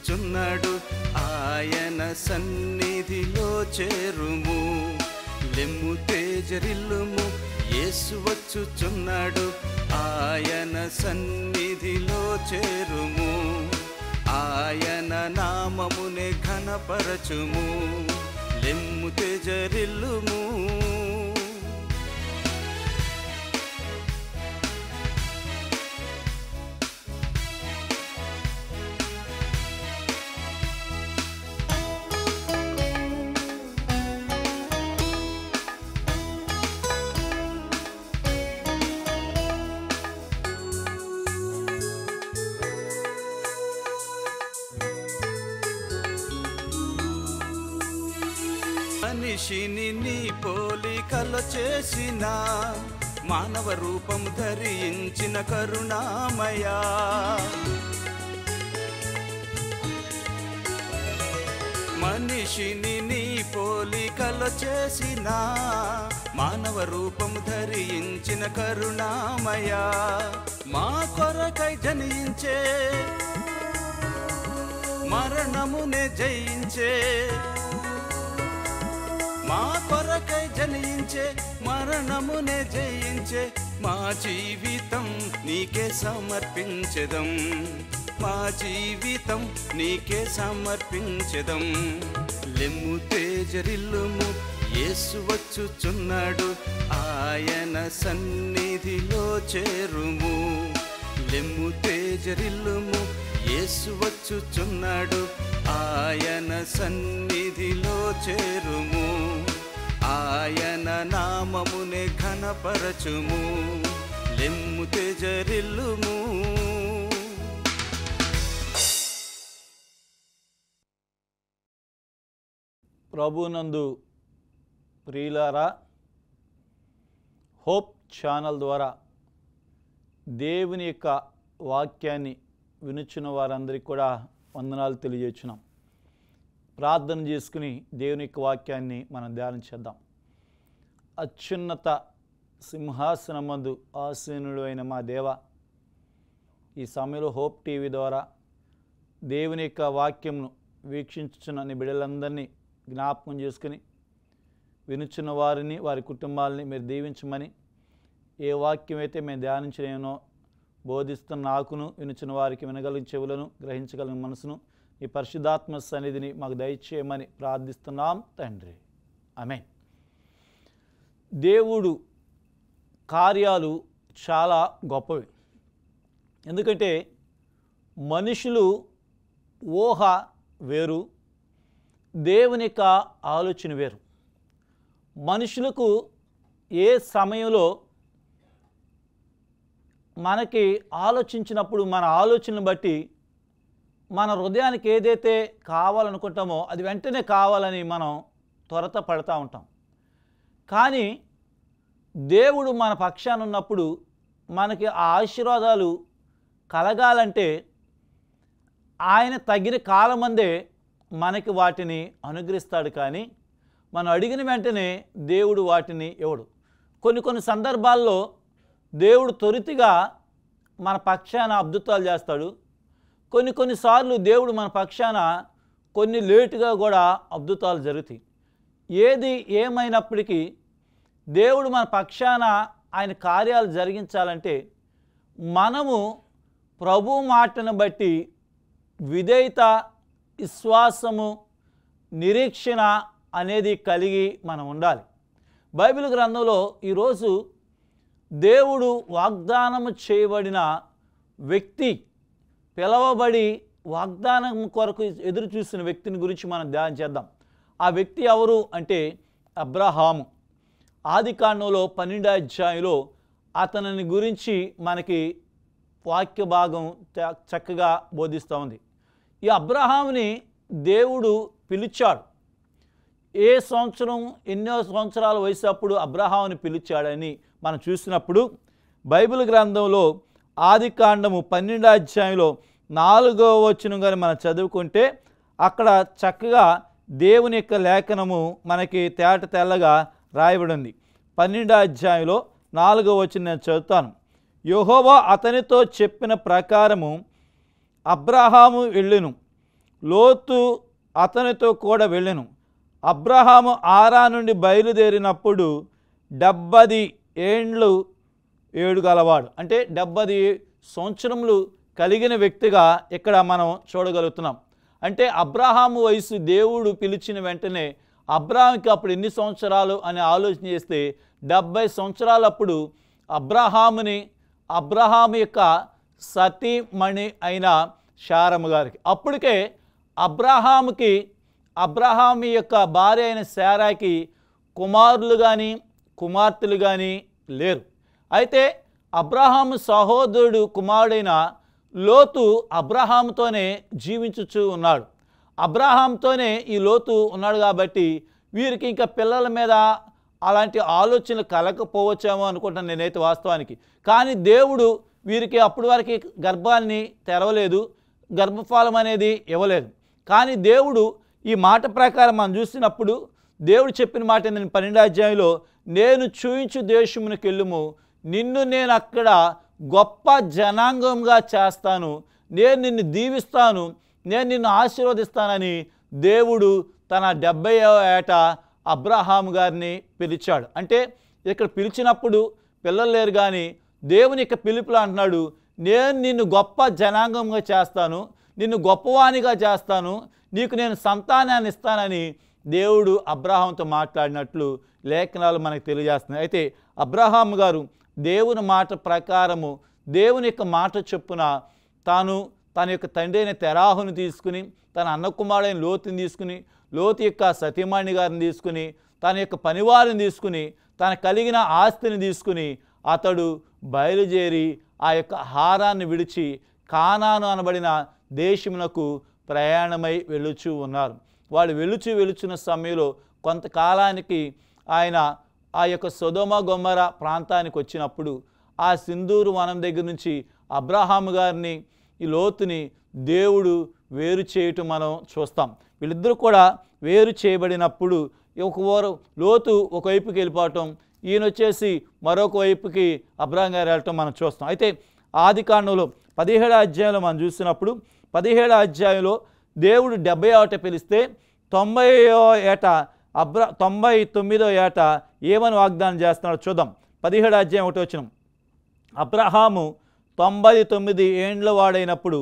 కూర్చున్నాడు ఆయన సన్నిధిలో చేరుము లెమ్ము తేజరిల్లుము ఏసు వచ్చుచున్నాడు ఆయన సన్నిధిలో చేరుము ఆయన నామమునే ఘనపరచుము లెమ్ము తేజరిల్లుము మనిషిని నీ పోలికల చేసిన మానవ రూపం ధరించిన కరుణామయా మనిషిని నీ పోలికల చేసిన మానవ రూపం ధరించిన కరుణామయా మా కొరకై జనించే మరణమునే జయించే మా కొరకై జనించే మరణమునే జయించే మా జీవితం నీకే సమర్పించదం మా జీవితం నీకే సమర్పించదం లెమ్ము తేజరిల్లుము ఏసు వచ్చుచున్నాడు ఆయన సన్నిధిలో చేరుము లెమ్ము తేజరిల్లుము యేసు వచ్చుచున్నాడు ఆయన సన్నిధిలో చేరుము ఆయన నామమునే ఘనపరచుము లెమ్ము తెజరిల్లుము ప్రభునందు ప్రియులారా హోప్ ఛానల్ ద్వారా దేవుని యొక్క వాక్యాన్ని వినిచ్చిన వారందరికీ కూడా వందనాలు తెలియజేస్తున్నాం ప్రార్థన చేసుకుని దేవుని యొక్క వాక్యాన్ని మనం ధ్యానం చేద్దాం అత్యున్నత మందు ఆసీనుడు అయిన మా దేవ ఈ సమయంలో హోప్ టీవీ ద్వారా దేవుని యొక్క వాక్యంను వీక్షించున్న నీ బిడ్డలందరినీ జ్ఞాపకం చేసుకుని వినుచున్న వారిని వారి కుటుంబాలని మీరు దీవించమని ఏ వాక్యం అయితే మేము ధ్యానించలేమో బోధిస్తున్న నాకును వినుచున్న వారికి వినగలిగిన చెవులను గ్రహించగలిగిన మనసును ఈ పరిశుద్ధాత్మ సన్నిధిని మాకు దయచేయమని ప్రార్థిస్తున్నాం తండ్రి ఆమె దేవుడు కార్యాలు చాలా గొప్పవి ఎందుకంటే మనుషులు ఊహ వేరు దేవుని యొక్క ఆలోచన వేరు మనుషులకు ఏ సమయంలో మనకి ఆలోచించినప్పుడు మన ఆలోచనను బట్టి మన హృదయానికి ఏదైతే కావాలనుకుంటామో అది వెంటనే కావాలని మనం త్వరత పడతా ఉంటాం కానీ దేవుడు మన పక్షాన ఉన్నప్పుడు మనకి ఆ ఆశీర్వాదాలు కలగాలంటే ఆయన తగిన కాలమందే మనకి వాటిని అనుగ్రహిస్తాడు కానీ మనం అడిగిన వెంటనే దేవుడు వాటిని ఇవ్వడు కొన్ని కొన్ని సందర్భాల్లో దేవుడు త్వరితగా మన పక్షాన అద్భుతాలు చేస్తాడు కొన్ని కొన్నిసార్లు దేవుడు మన పక్షాన కొన్ని లేటుగా కూడా అద్భుతాలు జరుగుతాయి ఏది ఏమైనప్పటికీ దేవుడు మన పక్షాన ఆయన కార్యాలు జరిగించాలంటే మనము ప్రభు మాటను బట్టి విధేయత విశ్వాసము నిరీక్షణ అనేది కలిగి మనం ఉండాలి బైబిల్ గ్రంథంలో ఈరోజు దేవుడు వాగ్దానము చేయబడిన వ్యక్తి పిలవబడి వాగ్దానం కొరకు ఎదురు చూసిన వ్యక్తిని గురించి మనం ధ్యానం చేద్దాం ఆ వ్యక్తి ఎవరు అంటే అబ్రహాము ఆది కాండంలో పన్నెండో అధ్యాయంలో అతనిని గురించి మనకి వాక్య భాగం చక్కగా బోధిస్తూ ఉంది ఈ అబ్రహాముని దేవుడు పిలిచాడు ఏ సంవత్సరం ఎన్నో సంవత్సరాలు వయసు అప్పుడు అబ్రహాముని పిలిచాడని మనం చూసినప్పుడు బైబిల్ గ్రంథంలో ఆది కాండము పన్నెండో అధ్యాయంలో నాలుగో వచ్చిన కానీ మనం చదువుకుంటే అక్కడ చక్కగా దేవుని యొక్క లేఖనము మనకి తేట తెల్లగా రాయబడింది పన్నెండో అధ్యాయంలో నాలుగో వచ్చిన నేను చదువుతాను యహోవా అతనితో చెప్పిన ప్రకారము అబ్రహాము వెళ్ళెను లోతు అతనితో కూడా వెళ్ళెను అబ్రహాము ఆరా నుండి బయలుదేరినప్పుడు డెబ్బది ఏండ్లు ఏడు గలవాడు అంటే డెబ్బది సంవత్సరములు కలిగిన వ్యక్తిగా ఇక్కడ మనం చూడగలుగుతున్నాం అంటే అబ్రహాము వయసు దేవుడు పిలిచిన వెంటనే అబ్రహాంకి అప్పుడు ఎన్ని సంవత్సరాలు అని ఆలోచన చేస్తే డెబ్బై సంవత్సరాలప్పుడు అబ్రహాముని అబ్రహాము యొక్క సతీమణి అయిన శారము గారికి అప్పటికే అబ్రహాముకి అబ్రహామి యొక్క భార్య అయిన శారాకి కుమారులు కానీ కుమార్తెలు కానీ లేరు అయితే అబ్రహాము సహోదరుడు కుమారుడైన లోతు అబ్రహాముతోనే జీవించుచూ ఉన్నాడు అబ్రహాంతోనే ఈ లోతు ఉన్నాడు కాబట్టి వీరికి ఇంకా పిల్లల మీద అలాంటి ఆలోచనలు కలగకపోవచ్చేమో అనుకుంటాను నేనైతే వాస్తవానికి కానీ దేవుడు వీరికి అప్పటి వరకు గర్భాన్ని తెరవలేదు గర్భఫలం అనేది ఇవ్వలేదు కానీ దేవుడు ఈ మాట ప్రకారం మనం చూసినప్పుడు దేవుడు చెప్పిన మాట నేను అధ్యాయంలో నేను చూయించు దేశమునికి వెళ్ళుము నిన్ను నేను అక్కడ గొప్ప జనాంగంగా చేస్తాను నేను నిన్ను దీవిస్తాను నేను నిన్ను ఆశీర్వదిస్తానని దేవుడు తన డెబ్బై ఏట అబ్రహాం గారిని పిలిచాడు అంటే ఇక్కడ పిలిచినప్పుడు పిల్లలు లేరు కానీ దేవుని యొక్క పిలుపులో అంటున్నాడు నేను నిన్ను గొప్ప జనాంగంగా చేస్తాను నిన్ను గొప్పవాణిగా చేస్తాను నీకు నేను సంతానాన్ని ఇస్తానని దేవుడు అబ్రాహాంతో మాట్లాడినట్లు లేఖనాలు మనకు తెలియజేస్తున్నాయి అయితే అబ్రహాం గారు దేవుని మాట ప్రకారము దేవుని యొక్క మాట చొప్పున తాను తన యొక్క తండ్రి అయిన తెరాహును తీసుకుని తన అన్నకుమారుడైన లోతుని తీసుకుని లోతు యొక్క సతీమణి గారిని తీసుకుని తన యొక్క పనివారిని తీసుకుని తన కలిగిన ఆస్తిని తీసుకుని అతడు బయలుదేరి ఆ యొక్క హారాన్ని విడిచి కానాను అనబడిన దేశమునకు ప్రయాణమై వెళ్ళుచూ ఉన్నారు వాళ్ళు వెలుచు వెలుచున్న సమయంలో కొంతకాలానికి ఆయన ఆ యొక్క సొదోమ గొమ్మర ప్రాంతానికి వచ్చినప్పుడు ఆ సింధూరు వనం దగ్గర నుంచి అబ్రహాము గారిని ఈ లోతుని దేవుడు వేరు చేయటం మనం చూస్తాం వీళ్ళిద్దరూ కూడా వేరు చేయబడినప్పుడు ఒక లోతు ఒకవైపుకి వెళ్ళిపోవటం ఈయన వచ్చేసి మరొక వైపుకి అబ్రహం గారు వెళ్ళటం మనం చూస్తాం అయితే ఆది కాండంలో పదిహేడు అధ్యాయంలో మనం చూసినప్పుడు పదిహేడు అధ్యాయంలో దేవుడు డెబ్బై ఏట పిలిస్తే తొంభై ఏట అబ్ర తొంభై తొమ్మిదో ఏట ఏమని వాగ్దానం చేస్తున్నాడో చూద్దాం పదిహేడు అధ్యాయం ఒకటి వచ్చిన అబ్రహాము తొంభై తొమ్మిది ఏండ్ల వాడైనప్పుడు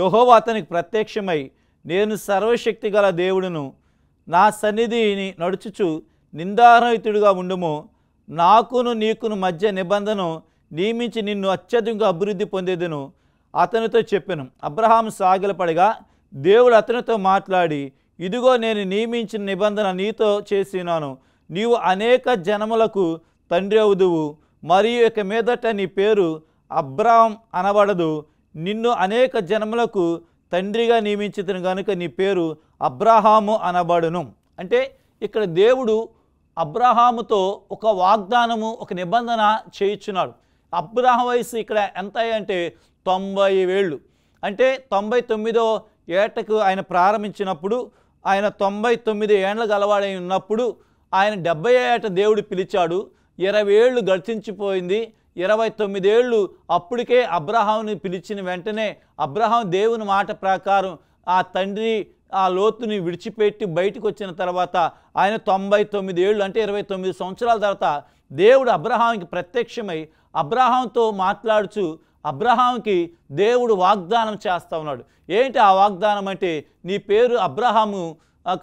యహోవ అతనికి ప్రత్యక్షమై నేను సర్వశక్తి గల దేవుడును నా సన్నిధిని నడుచుచు నిందారహితుడిగా ఉండుము నాకును నీకును మధ్య నిబంధన నియమించి నిన్ను అత్యధికంగా అభివృద్ధి పొందేదను అతనితో చెప్పాను అబ్రహాం సాగిలపడగా దేవుడు అతనితో మాట్లాడి ఇదిగో నేను నియమించిన నిబంధన నీతో చేసినాను నీవు అనేక జనములకు తండ్రి అవుదువు మరియు ఇక మీదట నీ పేరు అబ్రాహం అనబడదు నిన్ను అనేక జనములకు తండ్రిగా నియమించిన కనుక నీ పేరు అబ్రహాము అనబడును అంటే ఇక్కడ దేవుడు అబ్రహాముతో ఒక వాగ్దానము ఒక నిబంధన చేయించున్నాడు అబ్రహం వయసు ఇక్కడ ఎంత అంటే తొంభై వేళ్ళు అంటే తొంభై తొమ్మిదో ఏటకు ఆయన ప్రారంభించినప్పుడు ఆయన తొంభై తొమ్మిది ఏండ్లు గలవాడై ఉన్నప్పుడు ఆయన డెబ్బై ఏట దేవుడు పిలిచాడు ఇరవై ఏళ్ళు గడిచించిపోయింది ఇరవై తొమ్మిదేళ్ళు అప్పటికే అబ్రహాంని పిలిచిన వెంటనే అబ్రహాం దేవుని మాట ప్రకారం ఆ తండ్రి ఆ లోతుని విడిచిపెట్టి బయటకు వచ్చిన తర్వాత ఆయన తొంభై తొమ్మిది ఏళ్ళు అంటే ఇరవై తొమ్మిది సంవత్సరాల తర్వాత దేవుడు అబ్రహాంకి ప్రత్యక్షమై అబ్రహాంతో మాట్లాడుచు అబ్రహాంకి దేవుడు వాగ్దానం చేస్తూ ఉన్నాడు ఏంటి ఆ వాగ్దానం అంటే నీ పేరు అబ్రహాము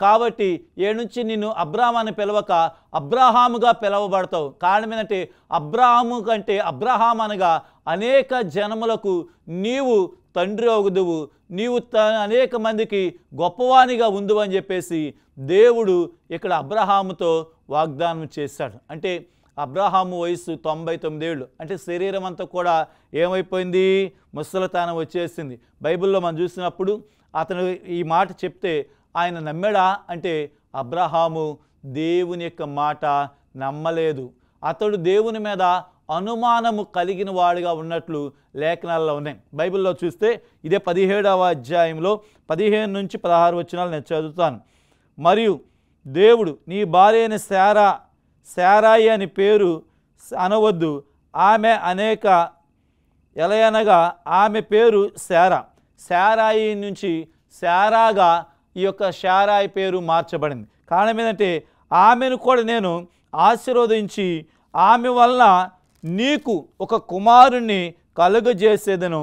కాబట్టి ఏ నుంచి నిన్ను అబ్రాహాం అని పిలవక అబ్రహాముగా పిలవబడతావు కారణం ఏంటంటే అబ్రాహాము కంటే అబ్రహాం అనగా అనేక జనములకు నీవు తండ్రి అవుదువు నీవు త అనేక మందికి గొప్పవానిగా ఉందువు అని చెప్పేసి దేవుడు ఇక్కడ అబ్రహాముతో వాగ్దానం చేశాడు అంటే అబ్రహాము వయసు తొంభై తొమ్మిదేళ్ళు అంటే శరీరం అంతా కూడా ఏమైపోయింది ముసలతానం వచ్చేసింది బైబిల్లో మనం చూసినప్పుడు అతను ఈ మాట చెప్తే ఆయన నమ్మాడా అంటే అబ్రహాము దేవుని యొక్క మాట నమ్మలేదు అతడు దేవుని మీద అనుమానము కలిగిన వాడిగా ఉన్నట్లు లేఖనాల్లో ఉన్నాయి బైబిల్లో చూస్తే ఇదే పదిహేడవ అధ్యాయంలో పదిహేను నుంచి పదహారు వచ్చినాలు నేను చదువుతాను మరియు దేవుడు నీ భార్య అయిన శారా శారాయి అని పేరు అనవద్దు ఆమె అనేక ఎలయనగా ఆమె పేరు శారా శారాయి నుంచి శారాగా ఈ యొక్క శారాయి పేరు మార్చబడింది కారణం ఏంటంటే ఆమెను కూడా నేను ఆశీర్వదించి ఆమె వల్ల నీకు ఒక కుమారుణ్ణి కలుగజేసేదను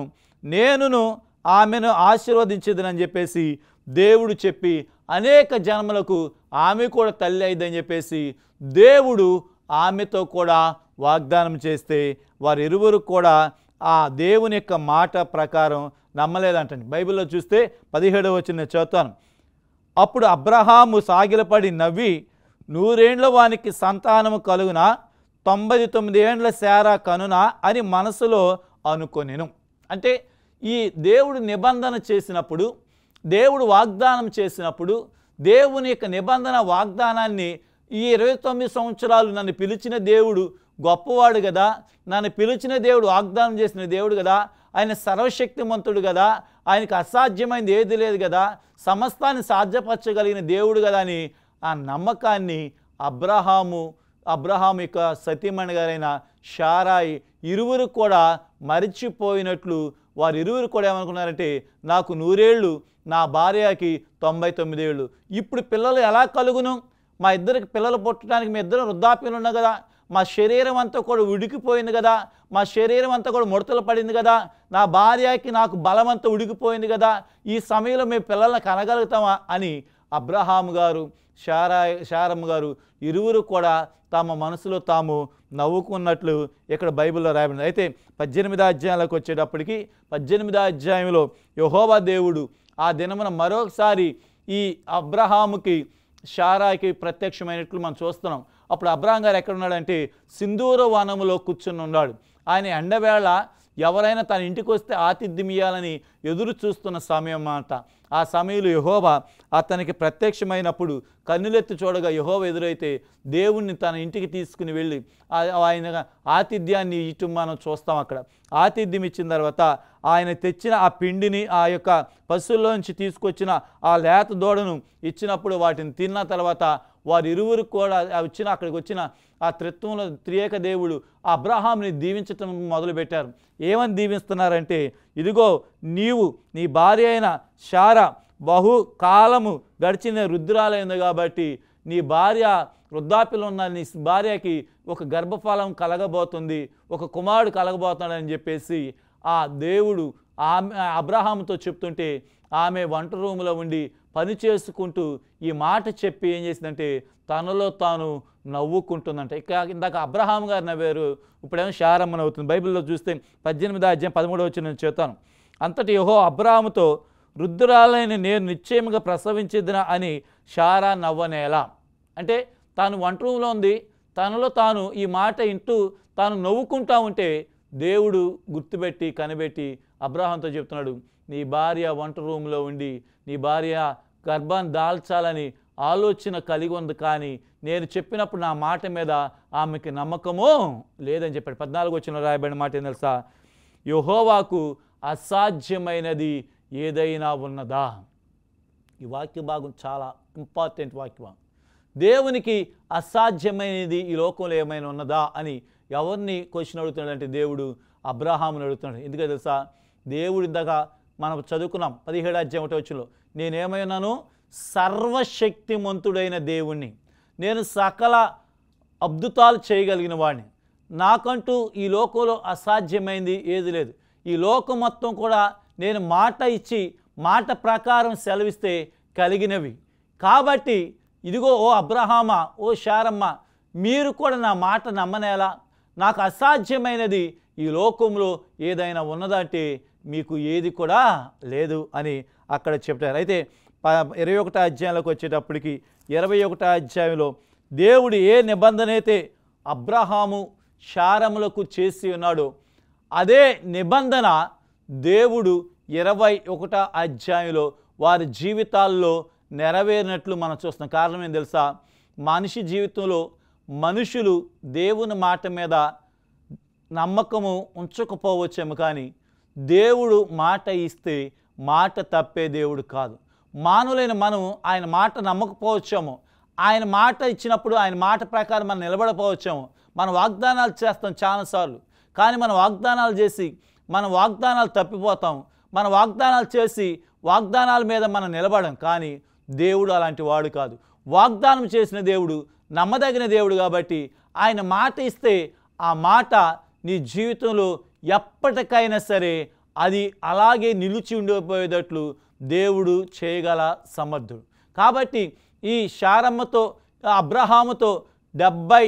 నేనును ఆమెను ఆశీర్వదించేదనని చెప్పేసి దేవుడు చెప్పి అనేక జన్మలకు ఆమె కూడా తల్లి అయిందని చెప్పేసి దేవుడు ఆమెతో కూడా వాగ్దానం చేస్తే ఇరువురు కూడా ఆ దేవుని యొక్క మాట ప్రకారం నమ్మలేదంటండి బైబిల్లో చూస్తే పదిహేడవ వచ్చిన చదువుతాను అప్పుడు అబ్రహాము సాగిలపడి నవ్వి నూరేండ్ల వానికి సంతానము కలుగున తొంభై తొమ్మిది ఏండ్ల శారా కనున అని మనసులో అనుకొనేను అంటే ఈ దేవుడు నిబంధన చేసినప్పుడు దేవుడు వాగ్దానం చేసినప్పుడు దేవుని యొక్క నిబంధన వాగ్దానాన్ని ఈ ఇరవై తొమ్మిది సంవత్సరాలు నన్ను పిలిచిన దేవుడు గొప్పవాడు కదా నన్ను పిలిచిన దేవుడు వాగ్దానం చేసిన దేవుడు కదా ఆయన సర్వశక్తిమంతుడు కదా ఆయనకు అసాధ్యమైనది ఏది లేదు కదా సమస్తాన్ని సాధ్యపరచగలిగిన దేవుడు కదా అని ఆ నమ్మకాన్ని అబ్రహాము అబ్రహాం యొక్క సతీమణి గారైన షారాయి ఇరువురు కూడా మరిచిపోయినట్లు వారు ఇరువురు కూడా ఏమనుకున్నారంటే నాకు నూరేళ్ళు నా భార్యకి తొంభై తొమ్మిది ఏళ్ళు ఇప్పుడు పిల్లలు ఎలా కలుగును మా ఇద్దరికి పిల్లలు పుట్టడానికి మీ ఇద్దరు వృద్ధాప్యంలో ఉన్నా కదా మా శరీరం అంతా కూడా ఉడికిపోయింది కదా మా శరీరం అంతా కూడా ముడతలు పడింది కదా నా భార్యకి నాకు బలం అంతా ఉడికిపోయింది కదా ఈ సమయంలో మేము పిల్లల్ని కనగలుగుతామా అని అబ్రహాం గారు శారా శారమ్మ గారు ఇరువురు కూడా తమ మనసులో తాము నవ్వుకున్నట్లు ఇక్కడ బైబిల్లో రాయబడింది అయితే పద్దెనిమిదో అధ్యాయంలోకి వచ్చేటప్పటికి పద్దెనిమిదో అధ్యాయంలో యహోవా దేవుడు ఆ దినమున మరొకసారి ఈ అబ్రహాముకి షారాకి ప్రత్యక్షమైనట్లు మనం చూస్తున్నాం అప్పుడు అబ్రహాం గారు ఎక్కడున్నాడంటే సింధూర వనములో కూర్చుని ఉన్నాడు ఆయన ఎండవేళ ఎవరైనా తన ఇంటికి వస్తే ఆతిథ్యం ఎదురు చూస్తున్న సమయం మాట ఆ సమయంలో యహోవా అతనికి ప్రత్యక్షమైనప్పుడు కన్నులెత్తి చూడగా యహోవ ఎదురైతే దేవుణ్ణి తన ఇంటికి తీసుకుని వెళ్ళి ఆయన ఆతిథ్యాన్ని ఇటు మనం చూస్తాం అక్కడ ఆతిథ్యం ఇచ్చిన తర్వాత ఆయన తెచ్చిన ఆ పిండిని ఆ యొక్క పశువుల్లోంచి తీసుకొచ్చిన ఆ లేత దూడను ఇచ్చినప్పుడు వాటిని తిన్న తర్వాత వారి ఇరువురు కూడా వచ్చిన అక్కడికి వచ్చిన ఆ త్రిత్వంలో త్రియేక దేవుడు అబ్రహాంని దీవించటం మొదలుపెట్టారు ఏమని దీవిస్తున్నారంటే ఇదిగో నీవు నీ భార్య అయిన శార బహుకాలము గడిచిన రుద్రాలైంది కాబట్టి నీ భార్య వృద్ధాప్యలో ఉన్న నీ భార్యకి ఒక గర్భఫలం కలగబోతుంది ఒక కుమారుడు కలగబోతున్నాడని చెప్పేసి ఆ దేవుడు ఆమె అబ్రహాంతో చెప్తుంటే ఆమె వంట రూములో ఉండి పని చేసుకుంటూ ఈ మాట చెప్పి ఏం చేసిందంటే తనలో తాను నవ్వుకుంటుందంట ఇక ఇందాక అబ్రహాం గారు నవ్వారు ఇప్పుడేమో శారమ్మ నవ్వుతుంది బైబిల్లో చూస్తే పద్దెనిమిది అధ్యాయం పదమూడు వచ్చి నేను చెప్తాను అంతటి యహో అబ్రహాముతో వృద్ధురాలైన నేను నిశ్చయముగా ప్రసవించిదినా అని షారా నవ్వనేలా అంటే తాను వంట రూమ్లో ఉంది తనలో తాను ఈ మాట ఇంటూ తాను నవ్వుకుంటా ఉంటే దేవుడు గుర్తుపెట్టి కనిపెట్టి అబ్రాహంతో చెప్తున్నాడు నీ భార్య వంట రూమ్లో ఉండి నీ భార్య గర్భాన్ని దాల్చాలని ఆలోచన కలిగి ఉంది కానీ నేను చెప్పినప్పుడు నా మాట మీద ఆమెకి నమ్మకము లేదని చెప్పాడు పద్నాలుగు వచ్చిన రాయబడిన మాట ఏం తెలుసా యహోవాకు అసాధ్యమైనది ఏదైనా ఉన్నదా ఈ వాక్య భాగం చాలా ఇంపార్టెంట్ వాక్యం దేవునికి అసాధ్యమైనది ఈ లోకంలో ఏమైనా ఉన్నదా అని ఎవరిని క్వశ్చన్ అంటే దేవుడు అబ్రహాముని అడుగుతున్నాడు ఎందుకని తెలుసా దేవుడి దగ్గర మనం చదువుకున్నాం పదిహేడు అధ్యాయం ఒకటి వచ్చిలో నేనేమైనాను సర్వశక్తిమంతుడైన దేవుణ్ణి నేను సకల అద్భుతాలు చేయగలిగిన వాడిని నాకంటూ ఈ లోకంలో అసాధ్యమైంది ఏది లేదు ఈ లోకం మొత్తం కూడా నేను మాట ఇచ్చి మాట ప్రకారం సెలవిస్తే కలిగినవి కాబట్టి ఇదిగో ఓ అబ్రహామ ఓ శారమ్మ మీరు కూడా నా మాట నమ్మనేలా నాకు అసాధ్యమైనది ఈ లోకంలో ఏదైనా ఉన్నదంటే మీకు ఏది కూడా లేదు అని అక్కడ చెప్తారు అయితే ఇరవై ఒకటో అధ్యాయంలోకి వచ్చేటప్పటికి ఇరవై ఒకటో అధ్యాయంలో దేవుడు ఏ నిబంధనైతే అబ్రహాము క్షారములకు చేసి ఉన్నాడో అదే నిబంధన దేవుడు ఇరవై ఒకటో అధ్యాయంలో వారి జీవితాల్లో నెరవేరినట్లు మనం చూస్తున్నాం కారణం ఏం తెలుసా మనిషి జీవితంలో మనుషులు దేవుని మాట మీద నమ్మకము ఉంచకపోవచ్చేమో కానీ దేవుడు మాట ఇస్తే మాట తప్పే దేవుడు కాదు మానులైన మనం ఆయన మాట నమ్మకపోవచ్చాము ఆయన మాట ఇచ్చినప్పుడు ఆయన మాట ప్రకారం మనం నిలబడపోవచ్చాము మనం వాగ్దానాలు చేస్తాం చాలాసార్లు కానీ మనం వాగ్దానాలు చేసి మన వాగ్దానాలు తప్పిపోతాం మన వాగ్దానాలు చేసి వాగ్దానాల మీద మనం నిలబడం కానీ దేవుడు అలాంటి వాడు కాదు వాగ్దానం చేసిన దేవుడు నమ్మదగిన దేవుడు కాబట్టి ఆయన మాట ఇస్తే ఆ మాట నీ జీవితంలో ఎప్పటికైనా సరే అది అలాగే నిలిచి ఉండిపోయేటట్లు దేవుడు చేయగల సమర్థుడు కాబట్టి ఈ శారమ్మతో అబ్రహాముతో డెబ్బై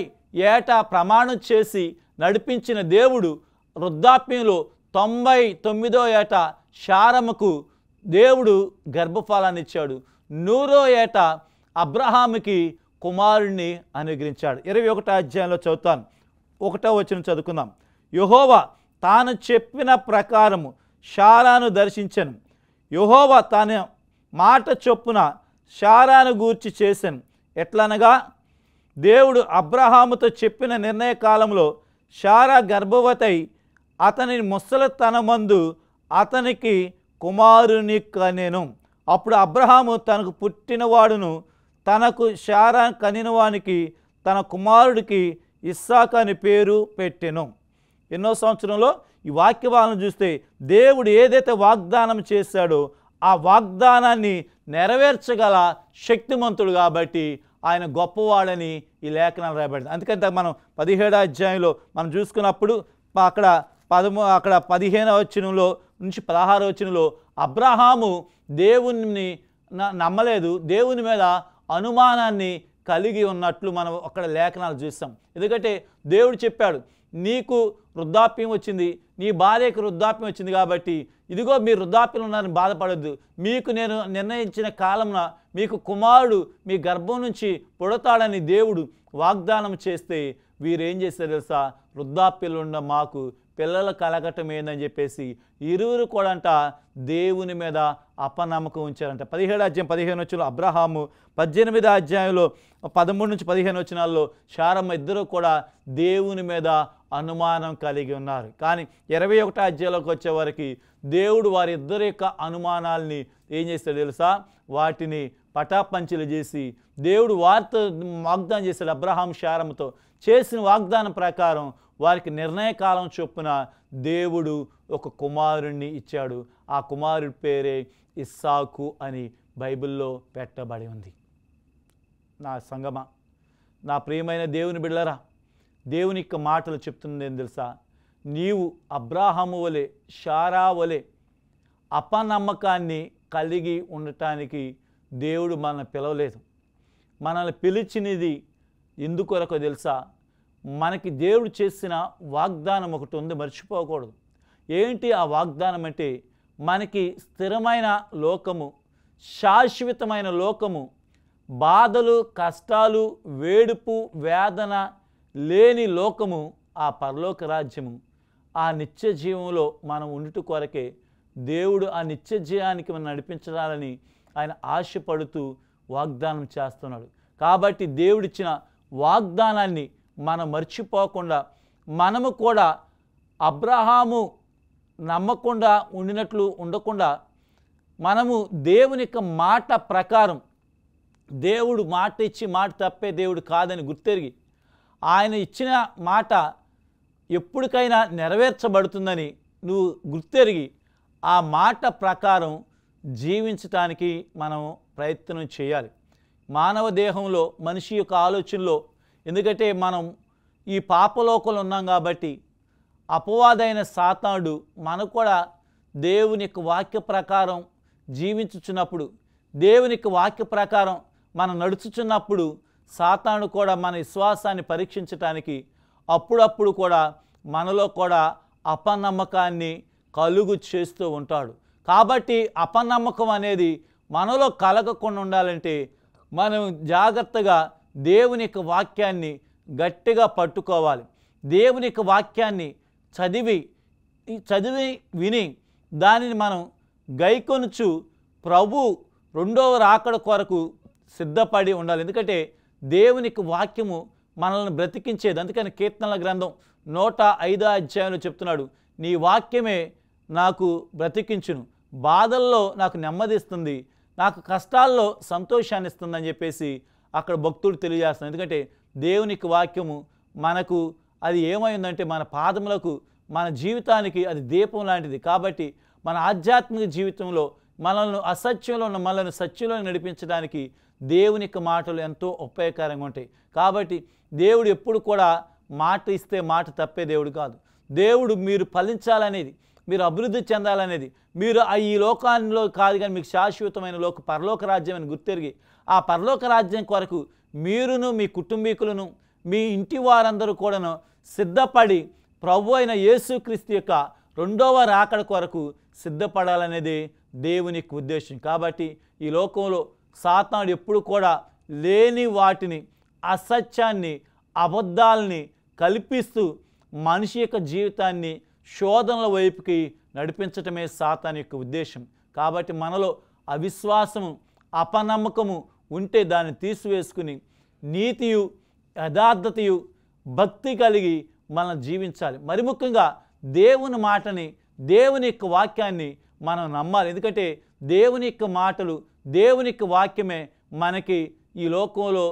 ఏటా ప్రమాణం చేసి నడిపించిన దేవుడు వృద్ధాప్యంలో తొంభై తొమ్మిదో ఏట శారమ్మకు దేవుడు గర్భఫలాన్ని ఇచ్చాడు నూరో ఏట అబ్రహాముకి కుమారుణ్ణి అనుగ్రహించాడు ఇరవై ఒకటో అధ్యాయంలో చదువుతాను ఒకటో వచ్చిన చదువుకుందాం యహోవా తాను చెప్పిన ప్రకారము శారాను దర్శించను యహోవా తన మాట చొప్పున శారాను గూర్చి చేశాను ఎట్లనగా దేవుడు అబ్రహాముతో చెప్పిన నిర్ణయ కాలంలో శారా గర్భవతి అతని ముసలతనమందు అతనికి కుమారుని కనెను అప్పుడు అబ్రహాము తనకు పుట్టినవాడును తనకు శారా కనినవానికి తన కుమారుడికి ఇస్సాక్ అని పేరు పెట్టెను ఎన్నో సంవత్సరంలో ఈ వాక్యవాదం చూస్తే దేవుడు ఏదైతే వాగ్దానం చేశాడో ఆ వాగ్దానాన్ని నెరవేర్చగల శక్తిమంతుడు కాబట్టి ఆయన గొప్పవాడని ఈ లేఖనాలు రాయబడింది అందుకని మనం పదిహేడో అధ్యాయంలో మనం చూసుకున్నప్పుడు అక్కడ పదము అక్కడ పదిహేను వచనంలో నుంచి పదహారు వచనంలో అబ్రహాము దేవుని నమ్మలేదు దేవుని మీద అనుమానాన్ని కలిగి ఉన్నట్లు మనం అక్కడ లేఖనాలు చూస్తాం ఎందుకంటే దేవుడు చెప్పాడు నీకు వృద్ధాప్యం వచ్చింది నీ భార్యకు వృద్ధాప్యం వచ్చింది కాబట్టి ఇదిగో మీరు వృద్ధాప్యంలో ఉన్నారని బాధపడద్దు మీకు నేను నిర్ణయించిన కాలంన మీకు కుమారుడు మీ గర్భం నుంచి పుడతాడని దేవుడు వాగ్దానం చేస్తే వీరేం చేశారు తెలుసా వృద్ధాప్యలు ఉన్న మాకు పిల్లల కలగటం ఏందని చెప్పేసి ఇరువురు కూడా అంట దేవుని మీద అపనమ్మకం ఉంచారంట పదిహేడు అధ్యాయం పదిహేను వచ్చిన అబ్రహాము పద్దెనిమిది అధ్యాయంలో పదమూడు నుంచి పదిహేను వచ్చినాల్లో శారమ్మ ఇద్దరు కూడా దేవుని మీద అనుమానం కలిగి ఉన్నారు కానీ ఇరవై ఒకటో అధ్యాయంలోకి వచ్చేవారికి దేవుడు వారిద్దరి యొక్క అనుమానాల్ని ఏం చేస్తాడు తెలుసా వాటిని పటాపంచలు చేసి దేవుడు వారితో వాగ్దానం చేశాడు అబ్రహాం శారంతో చేసిన వాగ్దానం ప్రకారం వారికి నిర్ణయకాలం చొప్పున దేవుడు ఒక కుమారుణ్ణి ఇచ్చాడు ఆ కుమారుడి పేరే ఇస్సాకు అని బైబిల్లో పెట్టబడి ఉంది నా సంగమ నా ప్రియమైన దేవుని బిళ్ళరా దేవుని యొక్క మాటలు చెప్తుంది ఏం తెలుసా నీవు అబ్రాహము వలె షారా వలె అపనమ్మకాన్ని కలిగి ఉండటానికి దేవుడు మనల్ని పిలవలేదు మనల్ని పిలిచినది ఎందుకొరకు తెలుసా మనకి దేవుడు చేసిన వాగ్దానం ఒకటి ఉంది మర్చిపోకూడదు ఏంటి ఆ వాగ్దానం అంటే మనకి స్థిరమైన లోకము శాశ్వతమైన లోకము బాధలు కష్టాలు వేడుపు వేదన లేని లోకము ఆ పరలోక రాజ్యము ఆ నిత్య జీవంలో మనం ఉండుట కొరకే దేవుడు ఆ నిత్య జీవానికి మనం నడిపించాలని ఆయన ఆశపడుతూ వాగ్దానం చేస్తున్నాడు కాబట్టి దేవుడిచ్చిన వాగ్దానాన్ని మనం మర్చిపోకుండా మనము కూడా అబ్రహాము నమ్మకుండా ఉండినట్లు ఉండకుండా మనము దేవుని యొక్క మాట ప్రకారం దేవుడు మాట ఇచ్చి మాట తప్పే దేవుడు కాదని గుర్తెరిగి ఆయన ఇచ్చిన మాట ఎప్పటికైనా నెరవేర్చబడుతుందని నువ్వు గుర్తెరిగి ఆ మాట ప్రకారం జీవించటానికి మనం ప్రయత్నం చేయాలి మానవ దేహంలో మనిషి యొక్క ఆలోచనలో ఎందుకంటే మనం ఈ పాపలోకంలో ఉన్నాం కాబట్టి అపవాదైన సాతాడు మనకు కూడా దేవుని యొక్క వాక్య ప్రకారం జీవించుచున్నప్పుడు దేవుని యొక్క వాక్య ప్రకారం మనం నడుచుచున్నప్పుడు సాతాను కూడా మన విశ్వాసాన్ని పరీక్షించటానికి అప్పుడప్పుడు కూడా మనలో కూడా అపనమ్మకాన్ని కలుగు చేస్తూ ఉంటాడు కాబట్టి అపనమ్మకం అనేది మనలో కలగకుండా ఉండాలంటే మనం జాగ్రత్తగా దేవుని యొక్క వాక్యాన్ని గట్టిగా పట్టుకోవాలి దేవుని యొక్క వాక్యాన్ని చదివి చదివి విని దానిని మనం గైకొనుచు ప్రభు రెండవ రాకడ కొరకు సిద్ధపడి ఉండాలి ఎందుకంటే దేవునికి వాక్యము మనల్ని బ్రతికించేది అందుకని కీర్తనల గ్రంథం నూట ఐదో అధ్యాయంలో చెప్తున్నాడు నీ వాక్యమే నాకు బ్రతికించును బాధల్లో నాకు నెమ్మదిస్తుంది నాకు కష్టాల్లో సంతోషాన్ని ఇస్తుందని చెప్పేసి అక్కడ భక్తుడు తెలియజేస్తాను ఎందుకంటే దేవునికి వాక్యము మనకు అది ఏమైందంటే మన పాదములకు మన జీవితానికి అది దీపం లాంటిది కాబట్టి మన ఆధ్యాత్మిక జీవితంలో మనల్ని అసత్యంలో ఉన్న మనల్ని సత్యంలో నడిపించడానికి దేవుని యొక్క మాటలు ఎంతో ఉపయోగకరంగా ఉంటాయి కాబట్టి దేవుడు ఎప్పుడు కూడా మాట ఇస్తే మాట తప్పే దేవుడు కాదు దేవుడు మీరు ఫలించాలనేది మీరు అభివృద్ధి చెందాలనేది మీరు ఈ లోకాల్లో కాదు కానీ మీకు శాశ్వతమైన లోక పరలోక రాజ్యం అని గుర్తెరిగి ఆ పరలోక రాజ్యం కొరకు మీరును మీ కుటుంబీకులను మీ ఇంటి వారందరూ కూడాను సిద్ధపడి ప్రభు అయిన యేసుక్రీస్తు యొక్క రెండవ రాకడ కొరకు సిద్ధపడాలనేది దేవుని ఉద్దేశం కాబట్టి ఈ లోకంలో సాతానుడు ఎప్పుడు కూడా లేని వాటిని అసత్యాన్ని అబద్ధాలని కల్పిస్తూ మనిషి యొక్క జీవితాన్ని శోధనల వైపుకి నడిపించటమే సాతాన్ యొక్క ఉద్దేశం కాబట్టి మనలో అవిశ్వాసము అపనమ్మకము ఉంటే దాన్ని తీసివేసుకుని నీతియు యథార్థతయు భక్తి కలిగి మనం జీవించాలి మరి ముఖ్యంగా దేవుని మాటని దేవుని యొక్క వాక్యాన్ని మనం నమ్మాలి ఎందుకంటే దేవుని యొక్క మాటలు దేవునికి వాక్యమే మనకి ఈ లోకంలో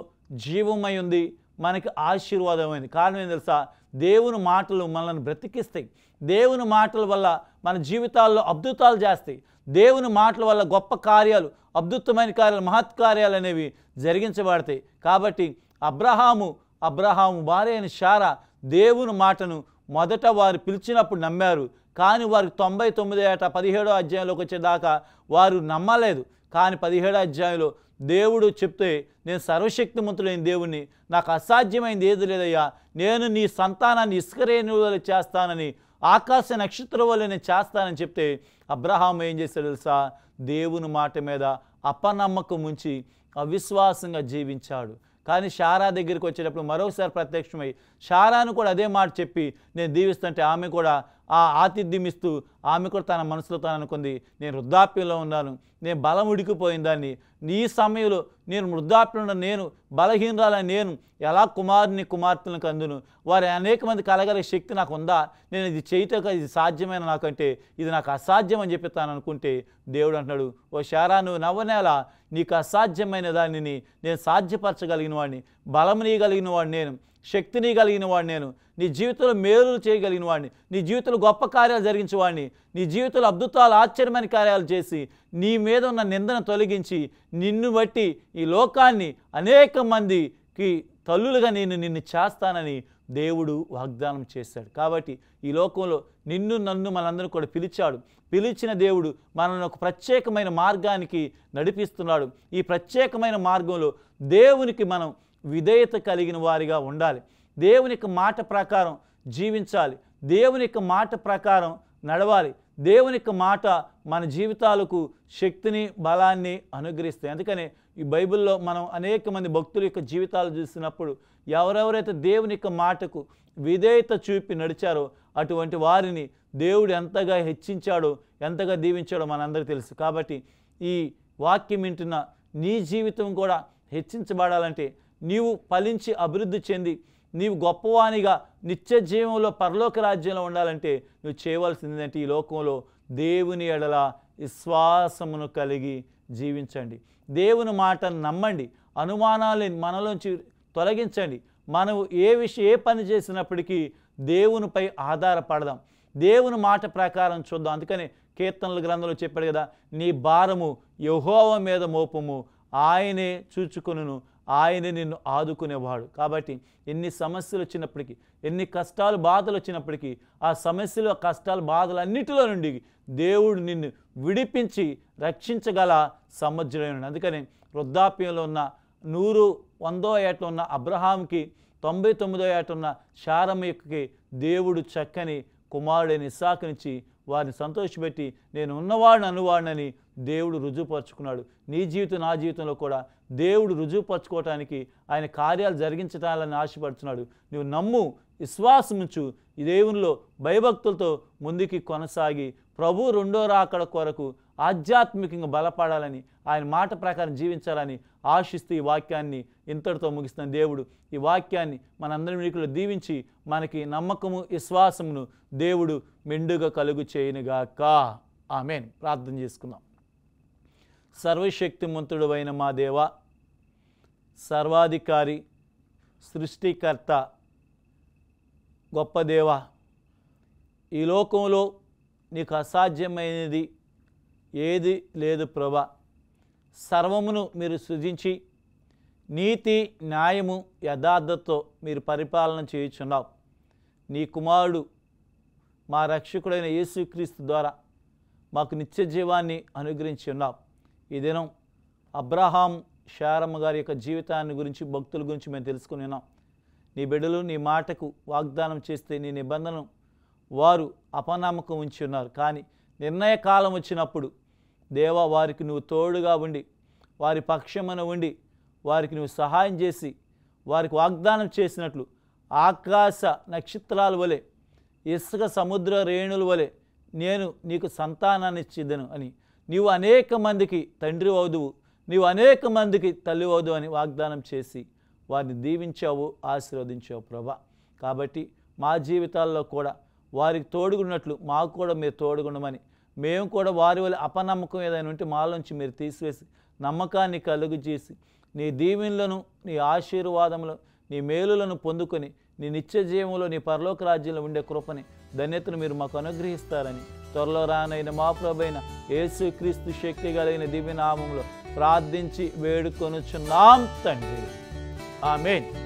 జీవమై ఉంది మనకి ఆశీర్వాదమైంది కారణం ఏం తెలుసా దేవుని మాటలు మనల్ని బ్రతికిస్తాయి దేవుని మాటల వల్ల మన జీవితాల్లో అద్భుతాలు చేస్తాయి దేవుని మాటల వల్ల గొప్ప కార్యాలు అద్భుతమైన కార్యాలు మహత్ కార్యాలు అనేవి జరిగించబడతాయి కాబట్టి అబ్రహాము అబ్రహాము భార్య అయిన షారా దేవుని మాటను మొదట వారు పిలిచినప్పుడు నమ్మారు కానీ వారికి తొంభై తొమ్మిది ఏట పదిహేడో అధ్యాయంలోకి వచ్చేదాకా వారు నమ్మలేదు కానీ పదిహేడు అధ్యాయంలో దేవుడు చెప్తే నేను సర్వశక్తిమంతుడైన దేవుణ్ణి నాకు అసాధ్యమైంది ఏది లేదయ్యా నేను నీ సంతానాన్ని వల్ల చేస్తానని ఆకాశ నక్షత్రం వల్ల నేను చేస్తానని చెప్తే అబ్రహాం ఏం చేశాడు తెలుసా దేవుని మాట మీద అపనమ్మకం ఉంచి అవిశ్వాసంగా జీవించాడు కానీ షారా దగ్గరికి వచ్చేటప్పుడు మరోసారి ప్రత్యక్షమై షారాను కూడా అదే మాట చెప్పి నేను దీవిస్తుంటే ఆమె కూడా ఆ ఆతిథ్యం ఇస్తూ ఆమె కూడా తన మనసులో తాను అనుకుంది నేను వృద్ధాప్యంలో ఉన్నాను నేను బలం ఉడికిపోయిందాన్ని దాన్ని నీ సమయంలో నేను వృద్ధాప్యంలో నేను బలహీనరాలని నేను ఎలా కుమారుని కుమార్తెలకు అందును వారి అనేక మంది కలగల శక్తి నాకు ఉందా నేను ఇది చేయటం ఇది సాధ్యమైన నాకంటే ఇది నాకు అసాధ్యం అని చెప్పి తాను అనుకుంటే దేవుడు అంటున్నాడు ఓ శారా నువ్వు నవ్వనేల నీకు అసాధ్యమైన దానిని నేను సాధ్యపరచగలిగిన వాడిని బలం నీయగలిగిన వాడిని నేను శక్తిని కలిగిన వాడు నేను నీ జీవితంలో మేలులు చేయగలిగిన వాడిని నీ జీవితంలో గొప్ప కార్యాలు జరిగించేవాడిని నీ జీవితంలో అద్భుతాలు ఆశ్చర్యమైన కార్యాలు చేసి నీ మీద ఉన్న నిందన తొలగించి నిన్ను బట్టి ఈ లోకాన్ని అనేక మందికి తల్లులుగా నేను నిన్ను చేస్తానని దేవుడు వాగ్దానం చేశాడు కాబట్టి ఈ లోకంలో నిన్ను నన్ను మనందరూ కూడా పిలిచాడు పిలిచిన దేవుడు మనల్ని ఒక ప్రత్యేకమైన మార్గానికి నడిపిస్తున్నాడు ఈ ప్రత్యేకమైన మార్గంలో దేవునికి మనం విధేయత కలిగిన వారిగా ఉండాలి దేవుని యొక్క మాట ప్రకారం జీవించాలి దేవుని యొక్క మాట ప్రకారం నడవాలి దేవుని యొక్క మాట మన జీవితాలకు శక్తిని బలాన్ని అనుగ్రహిస్తాయి అందుకనే ఈ బైబిల్లో మనం అనేక మంది భక్తుల యొక్క జీవితాలు చూసినప్పుడు ఎవరెవరైతే దేవుని యొక్క మాటకు విధేయత చూపి నడిచారో అటువంటి వారిని దేవుడు ఎంతగా హెచ్చించాడో ఎంతగా దీవించాడో మనందరికీ తెలుసు కాబట్టి ఈ వాక్యం వింటున్న నీ జీవితం కూడా హెచ్చించబడాలంటే నీవు ఫలించి అభివృద్ధి చెంది నీవు గొప్పవానిగా నిత్య జీవంలో పరలోక రాజ్యంలో ఉండాలంటే నువ్వు చేయవలసింది ఏంటంటే ఈ లోకంలో దేవుని ఎడల విశ్వాసమును కలిగి జీవించండి దేవుని మాటను నమ్మండి అనుమానాలని మనలోంచి తొలగించండి మనం ఏ విషయం ఏ పని చేసినప్పటికీ దేవునిపై ఆధారపడదాం దేవుని మాట ప్రకారం చూద్దాం అందుకని కీర్తనల గ్రంథంలో చెప్పాడు కదా నీ భారము యహోవ మీద మోపము ఆయనే చూచుకును ఆయన నిన్ను ఆదుకునేవాడు కాబట్టి ఎన్ని సమస్యలు వచ్చినప్పటికీ ఎన్ని కష్టాలు బాధలు వచ్చినప్పటికీ ఆ సమస్యలు కష్టాలు బాధలు అన్నిటిలో నుండి దేవుడు నిన్ను విడిపించి రక్షించగల సమర్థుడైన అందుకని వృద్ధాప్యంలో ఉన్న నూరు వందో ఏట ఉన్న అబ్రహాంకి తొంభై తొమ్మిదో ఏట ఉన్న శారమ్మకి దేవుడు చక్కని కుమారుడైన ఇసాకు నుంచి వారిని సంతోషపెట్టి నేను ఉన్నవాడిని అనువాడినని దేవుడు రుజువుపరుచుకున్నాడు నీ జీవితం నా జీవితంలో కూడా దేవుడు రుజువుపరచుకోవటానికి ఆయన కార్యాలు జరిగించటాలని ఆశపడుతున్నాడు నువ్వు నమ్ము విశ్వాసం ఉంచు ఈ దేవునిలో భయభక్తులతో ముందుకి కొనసాగి ప్రభు రెండో రాకడ కొరకు ఆధ్యాత్మికంగా బలపడాలని ఆయన మాట ప్రకారం జీవించాలని ఆశిస్తూ ఈ వాక్యాన్ని ఇంతటితో ముగిస్తున్న దేవుడు ఈ వాక్యాన్ని మనందరి మీకులు దీవించి మనకి నమ్మకము విశ్వాసమును దేవుడు మెండుగా కలుగు చేయనుగాక ఆమెన్ ప్రార్థన చేసుకుందాం సర్వశక్తిమంతుడు అయిన మా దేవ సర్వాధికారి సృష్టికర్త గొప్ప దేవ ఈ లోకంలో నీకు అసాధ్యమైనది ఏది లేదు ప్రభ సర్వమును మీరు సృజించి నీతి న్యాయము యథార్థతో మీరు పరిపాలన చేయుచున్నావు నీ కుమారుడు మా రక్షకుడైన యేసుక్రీస్తు ద్వారా మాకు నిత్య జీవాన్ని అనుగ్రహించి ఉన్నావు ఈ దినం అబ్రహాం షారమ్మ గారి యొక్క జీవితాన్ని గురించి భక్తుల గురించి మేము తెలుసుకుని విన్నాం నీ బిడ్డలు నీ మాటకు వాగ్దానం చేస్తే నీ నిబంధన వారు అపనామకం ఉంచి ఉన్నారు కానీ నిర్ణయ కాలం వచ్చినప్పుడు దేవ వారికి నువ్వు తోడుగా ఉండి వారి పక్షమున ఉండి వారికి నువ్వు సహాయం చేసి వారికి వాగ్దానం చేసినట్లు ఆకాశ నక్షత్రాలు వలె ఇసుక సముద్ర రేణుల వలె నేను నీకు సంతానాన్ని ఇచ్చిద్దను అని నీవు అనేక మందికి తండ్రి అవుదువు నీవు అనేక మందికి తల్లి అవుదు అని వాగ్దానం చేసి వారిని దీవించావు ఆశీర్వదించావు ప్రభా కాబట్టి మా జీవితాల్లో కూడా వారికి తోడుగున్నట్లు మాకు కూడా మీరు తోడుగుండమని మేము కూడా వారి వల్ల అపనమ్మకం ఏదైనా ఉంటే మాలోంచి మీరు తీసివేసి నమ్మకాన్ని కలుగు చేసి నీ దీవెనలను నీ ఆశీర్వాదములను నీ మేలులను పొందుకొని నీ నిత్య జీవంలో నీ పరలోక రాజ్యంలో ఉండే కృపని ధన్యతను మీరు మాకు అనుగ్రహిస్తారని త్వరలో రానైన మా ప్రభైన యేసుక్రీస్తు శక్తి కలిగిన దివ్యనామంలో ప్రార్థించి వేడుకొనుచున్నాం తండ్రి ఆమెన్